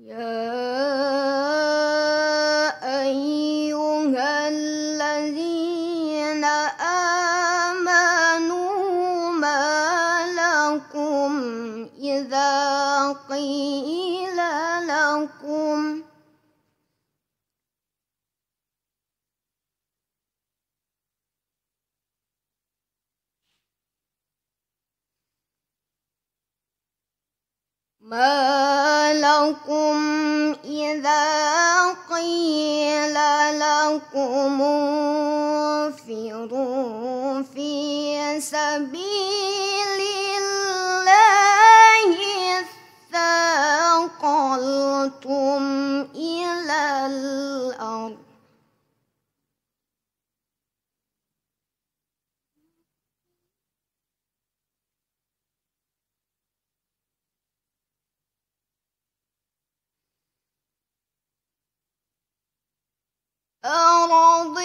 يا أيها الذين آمنوا ما لكم إذا قيل لكم ما لكم إذا قيل لكم انفروا في سبيل الله ثاقلتم إلى الله أرض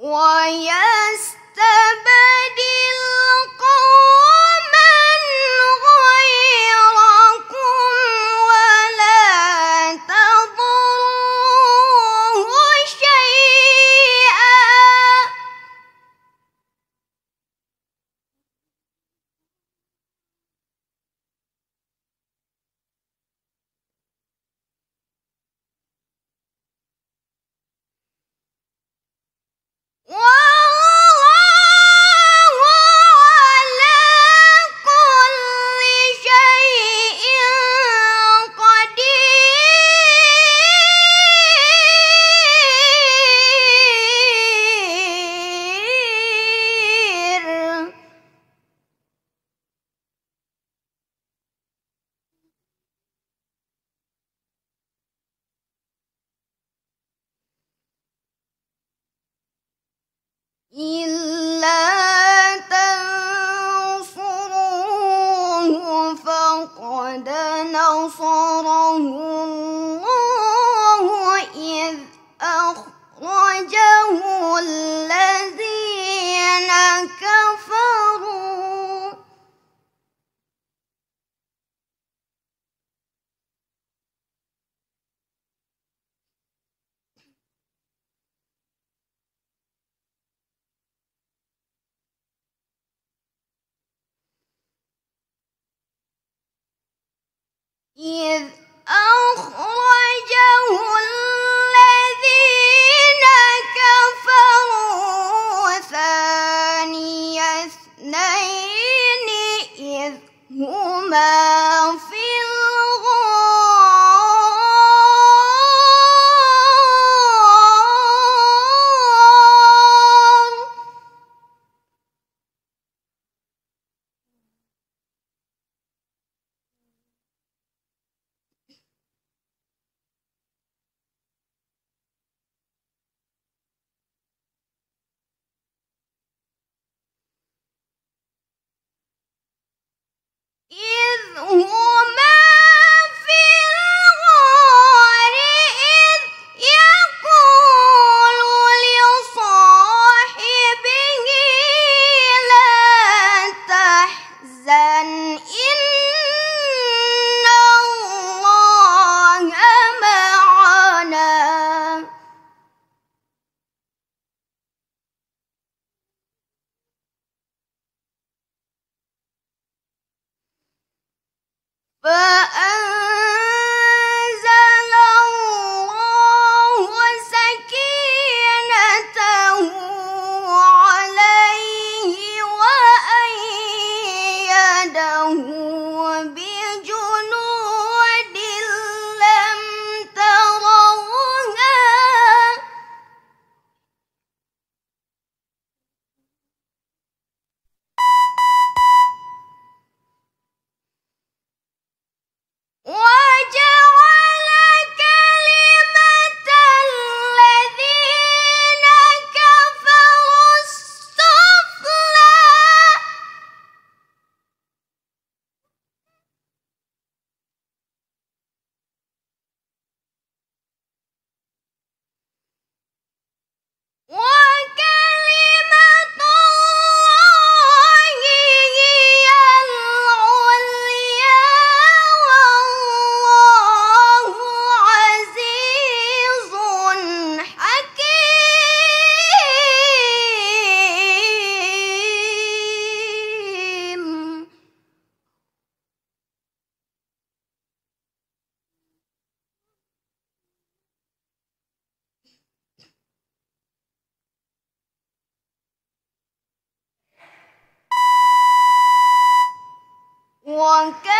ويستبدل إلا تنصروه فقد نصره الله Oh. But, uh... Okay.